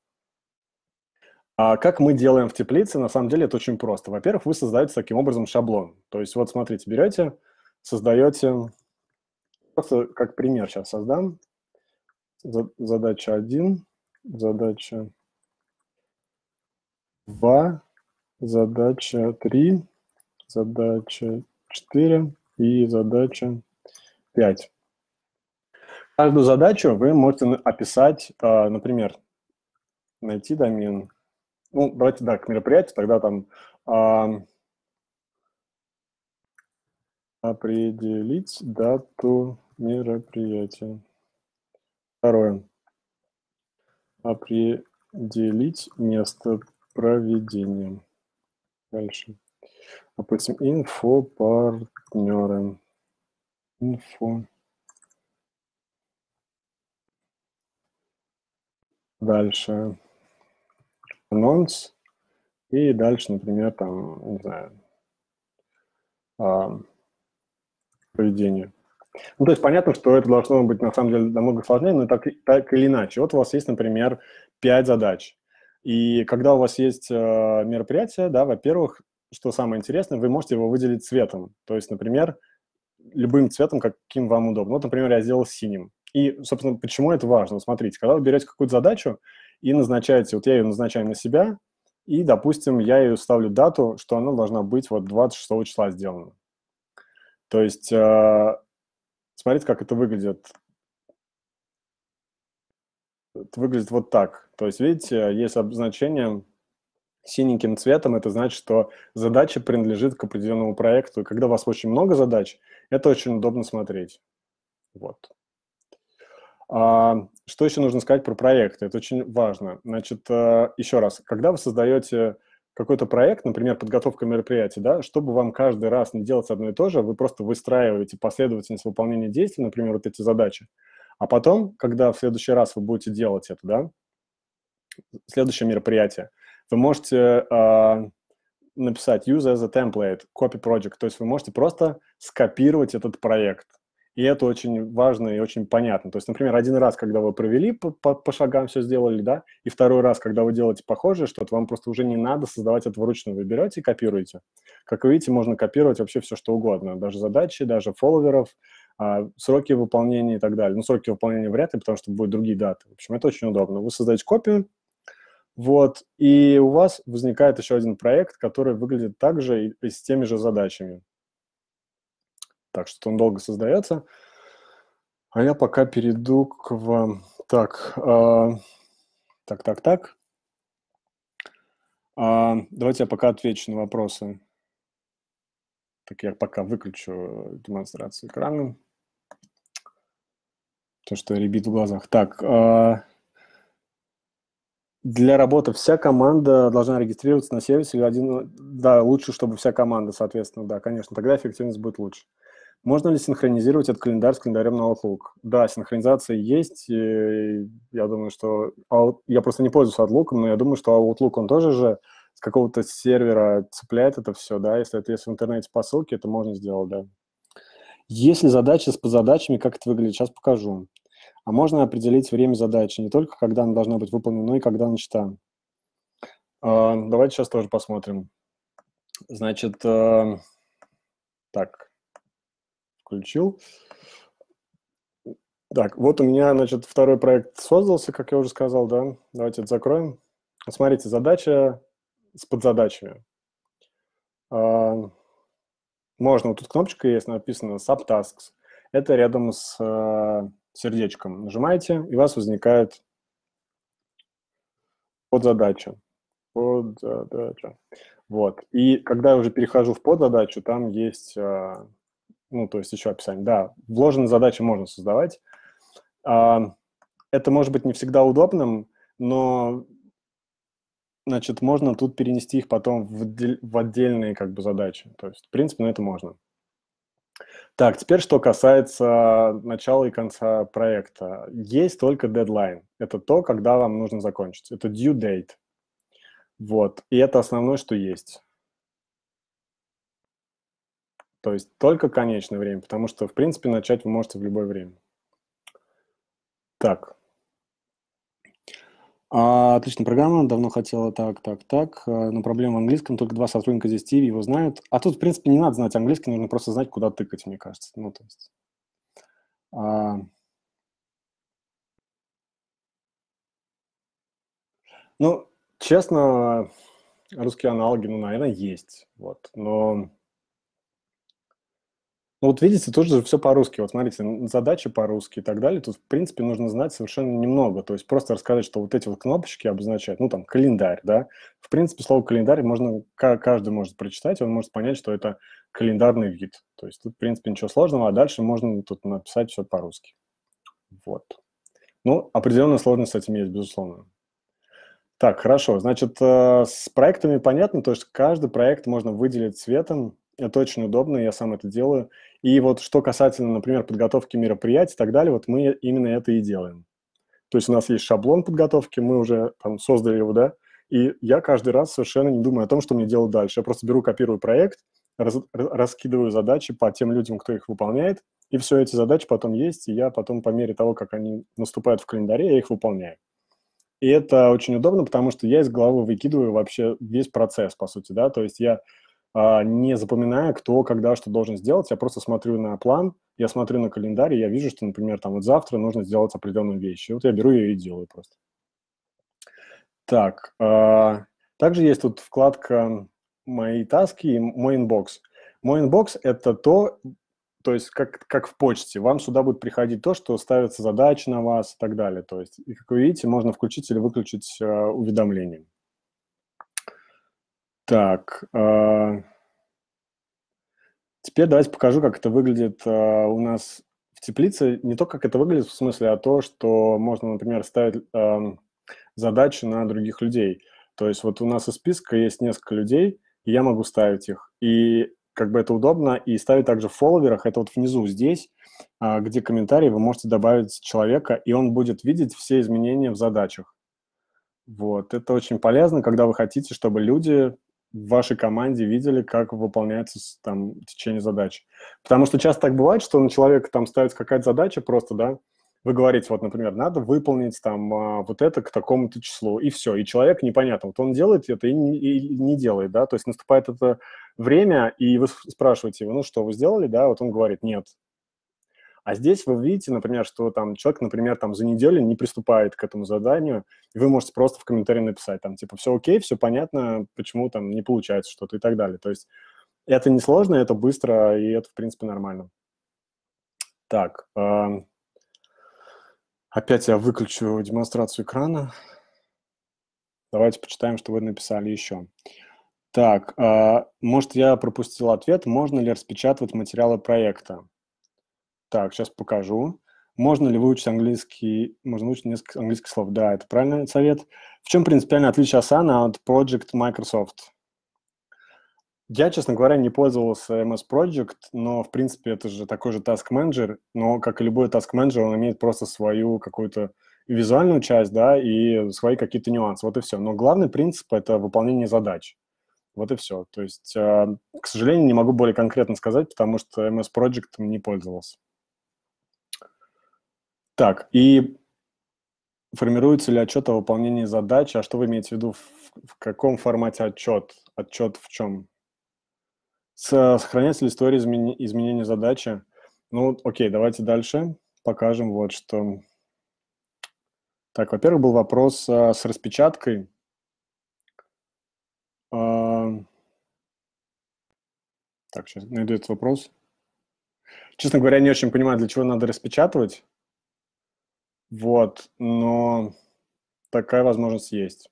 А как мы делаем в теплице? На самом деле это очень просто. Во-первых, вы создаете таким образом шаблон. То есть вот смотрите, берете, создаете, просто как пример сейчас создам. Задача 1, задача 2, задача 3, задача 4 и задача 5. Каждую задачу вы можете описать, а, например, найти домен. Ну, давайте, да, к мероприятию, тогда там а, определить дату мероприятия. Второе. Определить место проведения. Дальше. Допустим, инфо партнеры. Инфо. -партнеры дальше анонс, и дальше, например, там, не знаю, а, поведение. Ну, то есть понятно, что это должно быть на самом деле намного сложнее, но так, так или иначе. Вот у вас есть, например, 5 задач. И когда у вас есть э, мероприятие, да, во-первых, что самое интересное, вы можете его выделить цветом. То есть, например, любым цветом, каким вам удобно. Вот, например, я сделал синим. И, собственно, почему это важно? Смотрите, когда вы берете какую-то задачу и назначаете, вот я ее назначаю на себя, и, допустим, я ее ставлю дату, что она должна быть вот 26 числа сделана. То есть, э, смотрите, как это выглядит. Это выглядит вот так. То есть, видите, есть обозначение синеньким цветом, это значит, что задача принадлежит к определенному проекту. И когда у вас очень много задач, это очень удобно смотреть. Вот. А, что еще нужно сказать про проекты? Это очень важно. Значит, э, еще раз, когда вы создаете какой-то проект, например, подготовка мероприятий, да, чтобы вам каждый раз не делать одно и то же, вы просто выстраиваете последовательность выполнения действий, например, вот эти задачи. А потом, когда в следующий раз вы будете делать это, да, следующее мероприятие, вы можете э, написать use as a template, copy project, то есть вы можете просто скопировать этот проект и это очень важно и очень понятно. То есть, например, один раз, когда вы провели по, по, по шагам все сделали, да, и второй раз, когда вы делаете похожее что-то, вам просто уже не надо создавать это вручную. Вы берете и копируете. Как вы видите, можно копировать вообще все, что угодно. Даже задачи, даже фолловеров, а, сроки выполнения и так далее. Ну, сроки выполнения вряд ли, потому что будут другие даты. В общем, это очень удобно. Вы создаете копию, вот, и у вас возникает еще один проект, который выглядит также и, и с теми же задачами. Так что он долго создается. А я пока перейду к вам. Так, э, так, так, так. Э, давайте я пока отвечу на вопросы. Так, я пока выключу демонстрацию экрана. То, что ребит в глазах. Так, э, для работы вся команда должна регистрироваться на сервисе. Один, да, лучше, чтобы вся команда, соответственно, да, конечно, тогда эффективность будет лучше. Можно ли синхронизировать этот календарь с календарем на Outlook? Да, синхронизация есть. И я думаю, что... Я просто не пользуюсь Outlook, но я думаю, что Outlook, он тоже же с какого-то сервера цепляет это все, да? Если это есть в интернете по ссылке, это можно сделать, да. Есть ли задача с подзадачами, как это выглядит? Сейчас покажу. А можно определить время задачи, не только когда она должна быть выполнена, но и когда начата. А, давайте сейчас тоже посмотрим. Значит, э, так, включил. Так, вот у меня, значит, второй проект создался, как я уже сказал, да. Давайте это закроем. Смотрите, задача с подзадачами. А, можно, вот тут кнопочка есть, написано subtasks. Это рядом с а, сердечком. Нажимаете, и у вас возникает подзадача. Подзадача. Вот. И когда я уже перехожу в подзадачу, там есть а, ну, то есть еще описание. Да, вложенные задачи можно создавать. А, это может быть не всегда удобным, но значит, можно тут перенести их потом в, отдельные как бы задачи. То есть, в принципе, на ну, это можно. Так, теперь что касается начала и конца проекта. Есть только дедлайн. Это то, когда вам нужно закончить. Это due date. Вот. И это основное, что есть. То есть только конечное время, потому что, в принципе, начать вы можете в любое время. Так. А, отличная программа, давно хотела так, так, так. Э, но проблема в английском, только два сотрудника здесь TV его знают. А тут, в принципе, не надо знать английский, нужно просто знать, куда тыкать, мне кажется. Ну, то есть... А... Ну, честно, русские аналоги, ну, наверное, есть. Вот. Но ну вот видите, тут же все по-русски. Вот смотрите, задачи по-русски и так далее. Тут, в принципе, нужно знать совершенно немного. То есть просто рассказать, что вот эти вот кнопочки обозначают, ну там, календарь, да. В принципе, слово календарь можно, каждый может прочитать, он может понять, что это календарный вид. То есть тут, в принципе, ничего сложного, а дальше можно тут написать все по-русски. Вот. Ну, определенная сложность с этим есть, безусловно. Так, хорошо. Значит, э, с проектами понятно, то есть каждый проект можно выделить цветом. Это очень удобно, я сам это делаю. И вот что касательно, например, подготовки мероприятий и так далее, вот мы именно это и делаем. То есть у нас есть шаблон подготовки, мы уже там создали его, да, и я каждый раз совершенно не думаю о том, что мне делать дальше. Я просто беру, копирую проект, раз, раскидываю задачи по тем людям, кто их выполняет, и все эти задачи потом есть, и я потом по мере того, как они наступают в календаре, я их выполняю. И это очень удобно, потому что я из головы выкидываю вообще весь процесс, по сути, да, то есть я а, не запоминая, кто, когда, что должен сделать. Я просто смотрю на план, я смотрю на календарь, и я вижу, что, например, там вот завтра нужно сделать определенную вещь. И вот я беру ее и делаю просто. Так, а, также есть тут вкладка «Мои таски» и «Мой инбокс». Мой инбокс – это то, то есть как, как в почте. Вам сюда будет приходить то, что ставятся задачи на вас и так далее. То есть, как вы видите, можно включить или выключить а, уведомления. Так. Э, теперь давайте покажу, как это выглядит э, у нас в теплице. Не то, как это выглядит, в смысле, а то, что можно, например, ставить э, задачи на других людей. То есть вот у нас из списка есть несколько людей, и я могу ставить их. И как бы это удобно, и ставить также в фолловерах, это вот внизу здесь, а, где комментарии, вы можете добавить человека, и он будет видеть все изменения в задачах. Вот, это очень полезно, когда вы хотите, чтобы люди в вашей команде видели, как выполняется там течение задач. Потому что часто так бывает, что на человека там ставится какая-то задача просто, да, вы говорите, вот, например, надо выполнить там а, вот это к такому-то числу, и все, и человек непонятно, вот он делает это и не, и не делает, да, то есть наступает это время, и вы спрашиваете его, ну что, вы сделали, да, вот он говорит, нет, а здесь вы видите, например, что там человек, например, там за неделю не приступает к этому заданию, и вы можете просто в комментарии написать там, типа, все окей, все понятно, почему там не получается что-то и так далее. То есть это несложно, это быстро, и это, в принципе, нормально. Так, э, опять я выключу демонстрацию экрана. Давайте почитаем, что вы написали еще. Так, э, может, я пропустил ответ, можно ли распечатывать материалы проекта? Так, сейчас покажу. Можно ли выучить английский, можно выучить несколько английских слов? Да, это правильный совет. В чем принципиальное отличие Asana от Project Microsoft? Я, честно говоря, не пользовался MS Project, но, в принципе, это же такой же task manager, но, как и любой task manager, он имеет просто свою какую-то визуальную часть, да, и свои какие-то нюансы, вот и все. Но главный принцип – это выполнение задач. Вот и все. То есть, э, к сожалению, не могу более конкретно сказать, потому что MS Project не пользовался. Так, и формируется ли отчет о выполнении задач? А что вы имеете в виду? В, в каком формате отчет? Отчет в чем? Сохраняется ли история измен... изменения задачи? Ну, окей, давайте дальше покажем вот что. Так, во-первых, был вопрос а, с распечаткой. А... Так, сейчас найду этот вопрос. Честно говоря, не очень понимаю, для чего надо распечатывать. Вот, но такая возможность есть.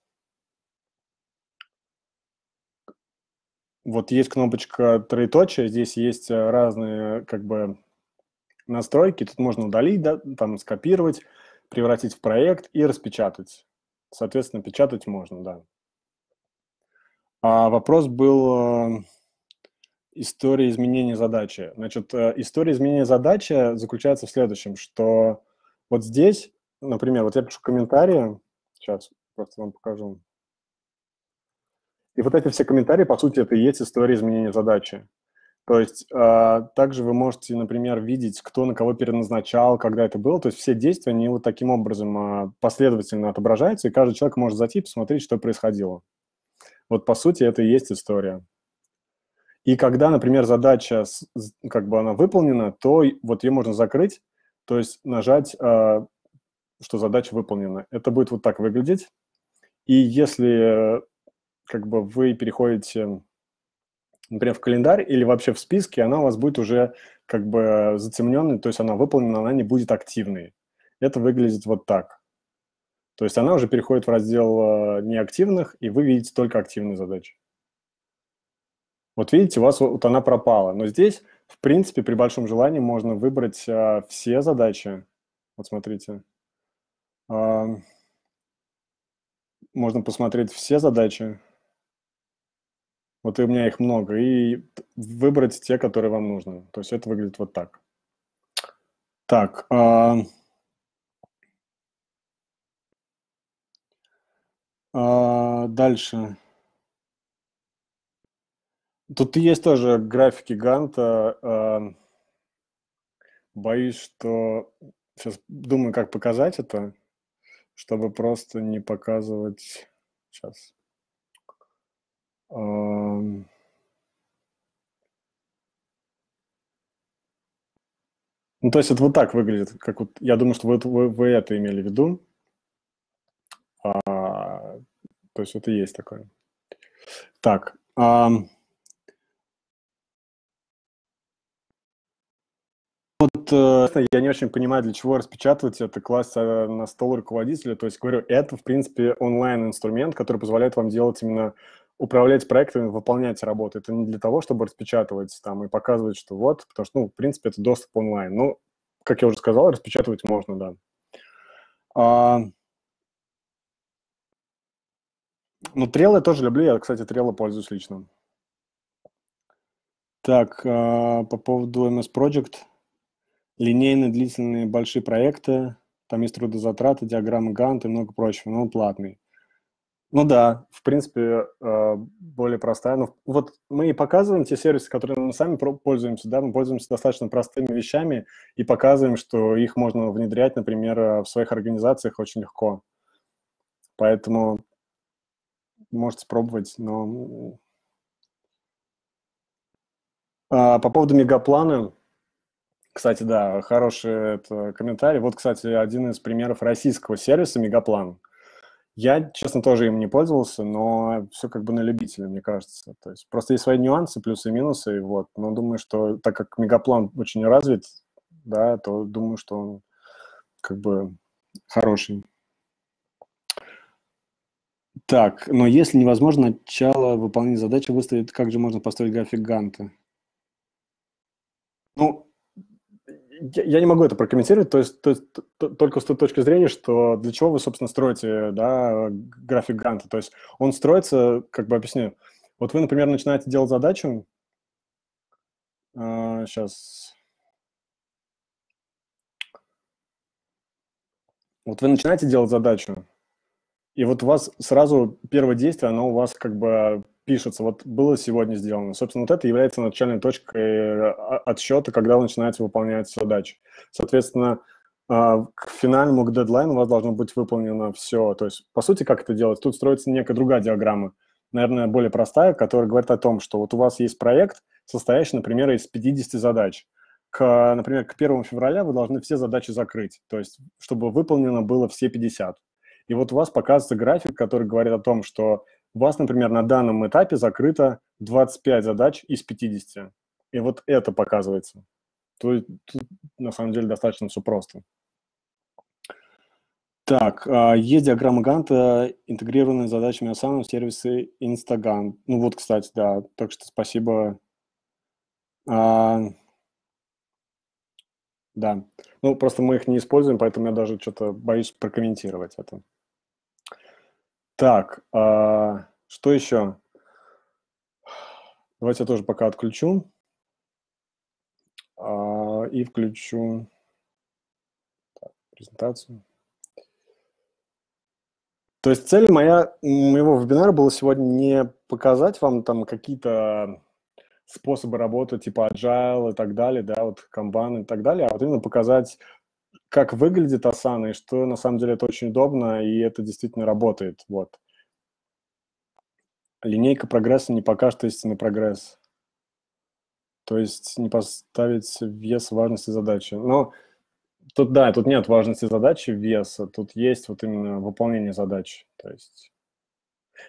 Вот есть кнопочка троеточие, здесь есть э, разные как бы настройки, тут можно удалить, да, там скопировать, превратить в проект и распечатать. Соответственно, печатать можно, да. А вопрос был э, история изменения задачи. Значит, э, история изменения задачи заключается в следующем, что вот здесь, например, вот я пишу комментарии, сейчас просто вам покажу. И вот эти все комментарии, по сути, это и есть история изменения задачи. То есть э, также вы можете, например, видеть, кто на кого переназначал, когда это было. То есть все действия, они вот таким образом э, последовательно отображаются, и каждый человек может зайти и посмотреть, что происходило. Вот по сути это и есть история. И когда, например, задача, как бы она выполнена, то вот ее можно закрыть то есть нажать, а, что задача выполнена. Это будет вот так выглядеть. И если э, как бы вы переходите, например, в календарь или вообще в списке, она у вас будет уже как бы затемненной, то есть она выполнена, она не будет активной. Это выглядит вот так. То есть она уже переходит в раздел э, неактивных, и вы видите только активные задачи. Вот видите, у вас вот она пропала. Но здесь в принципе, при большом желании можно выбрать а, все задачи. Вот смотрите. А, можно посмотреть все задачи. Вот и у меня их много. И выбрать те, которые вам нужны. То есть это выглядит вот так. Так. А, а, дальше. Дальше. Тут есть тоже графики Ганта. А, боюсь, что... Сейчас думаю, как показать это, чтобы просто не показывать... Сейчас. Ну, то есть это вот так выглядит. Как вот, я думаю, что вы, вы, вы это имели в виду. А, то есть это и есть такое. Так. А, тут э, я не очень понимаю, для чего распечатывать это класс э, на стол руководителя. То есть, говорю, это, в принципе, онлайн-инструмент, который позволяет вам делать именно управлять проектами, выполнять работу. Это не для того, чтобы распечатывать там и показывать, что вот, потому что, ну, в принципе, это доступ онлайн. Ну, как я уже сказал, распечатывать можно, да. А... Ну, трел тоже люблю. Я, кстати, трела пользуюсь лично. Так, а, по поводу MS Project линейные, длительные, большие проекты, там есть трудозатраты, диаграммы Гант и много прочего, но он платный. Ну да, в принципе, э, более простая. Но вот мы и показываем те сервисы, которые мы сами пользуемся, да, мы пользуемся достаточно простыми вещами и показываем, что их можно внедрять, например, в своих организациях очень легко. Поэтому можете пробовать, но... А, по поводу мегаплана, кстати, да, хороший это комментарий. Вот, кстати, один из примеров российского сервиса Мегаплан. Я, честно, тоже им не пользовался, но все как бы на любителя, мне кажется. То есть просто есть свои нюансы, плюсы и минусы, и вот. Но думаю, что так как мегаплан очень развит, да, то думаю, что он как бы хороший. Так, но если невозможно начало выполнения задачи выставить, как же можно построить график Ганта? я, не могу это прокомментировать, то есть, то есть только с той точки зрения, что для чего вы, собственно, строите да, график гранта. То есть он строится, как бы объясню. Вот вы, например, начинаете делать задачу. сейчас. А, вот вы начинаете делать задачу, и вот у вас сразу первое действие, оно у вас как бы пишется. Вот было сегодня сделано. Собственно, вот это является начальной точкой э, отсчета, когда начинается выполнять задачи. Соответственно, а, к финальному, к дедлайну у вас должно быть выполнено все. То есть, по сути, как это делать? Тут строится некая другая диаграмма, наверное, более простая, которая говорит о том, что вот у вас есть проект, состоящий, например, из 50 задач. К, например, к 1 февраля вы должны все задачи закрыть, то есть чтобы выполнено было все 50. И вот у вас показывается график, который говорит о том, что у вас, например, на данном этапе закрыто 25 задач из 50. И вот это показывается. То есть тут на самом деле достаточно все просто. Так, а, есть диаграмма Ганта, интегрированные задачами Asana в сервисы Инстаган. Ну вот, кстати, да, так что спасибо. А, да, ну просто мы их не используем, поэтому я даже что-то боюсь прокомментировать это. Так, а, что еще? Давайте я тоже пока отключу. А, и включу так, презентацию. То есть цель моя, моего вебинара была сегодня не показать вам там какие-то способы работы типа agile и так далее, да, вот Kanban и так далее, а вот именно показать как выглядит Асана, и что на самом деле это очень удобно, и это действительно работает. Вот. Линейка прогресса не покажет истинный прогресс. То есть не поставить вес важности задачи. Но тут, да, тут нет важности задачи, веса. Тут есть вот именно выполнение задачи. То есть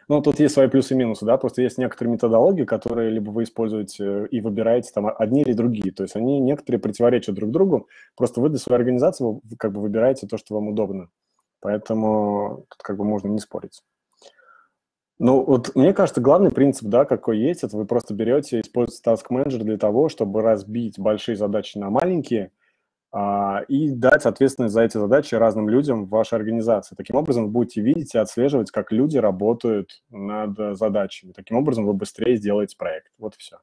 ну, тут есть свои плюсы и минусы, да, просто есть некоторые методологии, которые либо вы используете э, и выбираете там одни или другие, то есть они некоторые противоречат друг другу, просто вы для своей организации вы, как бы выбираете то, что вам удобно, поэтому тут как бы можно не спорить. Ну, вот мне кажется, главный принцип, да, какой есть, это вы просто берете, используете Task Manager для того, чтобы разбить большие задачи на маленькие, а, и дать ответственность за эти задачи разным людям в вашей организации. Таким образом, вы будете видеть и отслеживать, как люди работают над задачами. Таким образом, вы быстрее сделаете проект. Вот и все.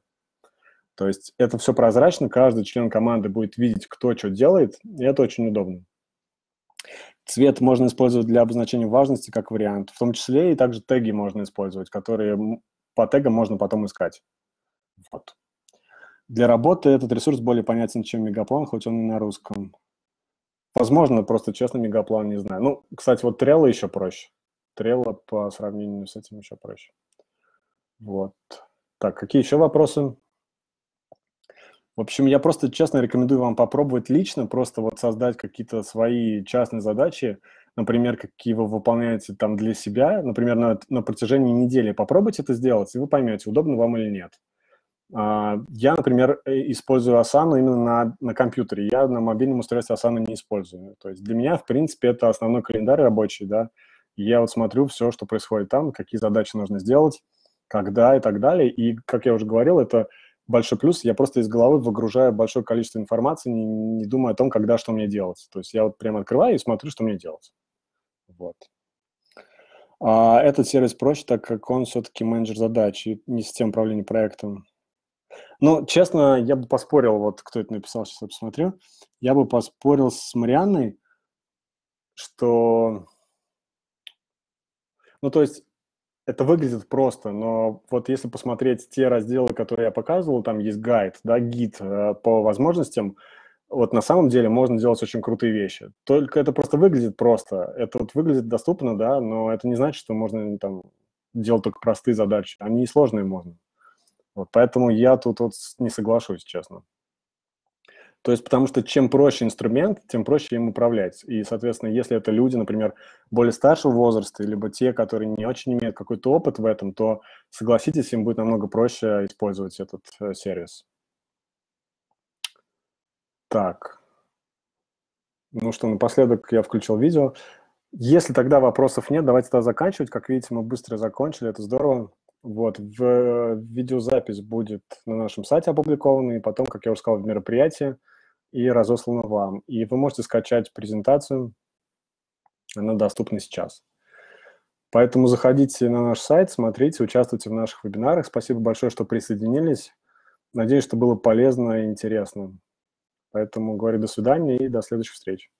То есть это все прозрачно, каждый член команды будет видеть, кто что делает, и это очень удобно. Цвет можно использовать для обозначения важности как вариант, в том числе и также теги можно использовать, которые по тегам можно потом искать. Вот. Для работы этот ресурс более понятен, чем Мегаплан, хоть он и на русском. Возможно, просто честно, Мегаплан не знаю. Ну, кстати, вот Трелла еще проще. Трелла по сравнению с этим еще проще. Вот. Так, какие еще вопросы? В общем, я просто честно рекомендую вам попробовать лично, просто вот создать какие-то свои частные задачи, например, какие вы выполняете там для себя, например, на, на протяжении недели. Попробуйте это сделать, и вы поймете, удобно вам или нет. А, я, например, э, использую Asana именно на, на компьютере. Я на мобильном устройстве Asana не использую. То есть для меня, в принципе, это основной календарь рабочий, да. Я вот смотрю все, что происходит там, какие задачи нужно сделать, когда и так далее. И, как я уже говорил, это большой плюс. Я просто из головы выгружаю большое количество информации, не, не думая о том, когда что мне делать. То есть я вот прямо открываю и смотрю, что мне делать. Вот. А этот сервис проще, так как он все-таки менеджер задач и не система управления проектом. Ну, честно, я бы поспорил, вот кто это написал, сейчас я посмотрю. Я бы поспорил с Марианной, что... Ну, то есть это выглядит просто, но вот если посмотреть те разделы, которые я показывал, там есть гайд, да, гид э, по возможностям, вот на самом деле можно делать очень крутые вещи. Только это просто выглядит просто. Это вот выглядит доступно, да, но это не значит, что можно там делать только простые задачи. Они и сложные можно. Вот поэтому я тут вот не соглашусь, честно. То есть потому что чем проще инструмент, тем проще им управлять. И, соответственно, если это люди, например, более старшего возраста, либо те, которые не очень имеют какой-то опыт в этом, то, согласитесь, им будет намного проще использовать этот э, сервис. Так. Ну что, напоследок я включил видео. Если тогда вопросов нет, давайте тогда заканчивать. Как видите, мы быстро закончили, это здорово. Вот, в, э, видеозапись будет на нашем сайте опубликована, и потом, как я уже сказал, в мероприятии и разослана вам. И вы можете скачать презентацию, она доступна сейчас. Поэтому заходите на наш сайт, смотрите, участвуйте в наших вебинарах. Спасибо большое, что присоединились. Надеюсь, что было полезно и интересно. Поэтому говорю до свидания и до следующих встреч.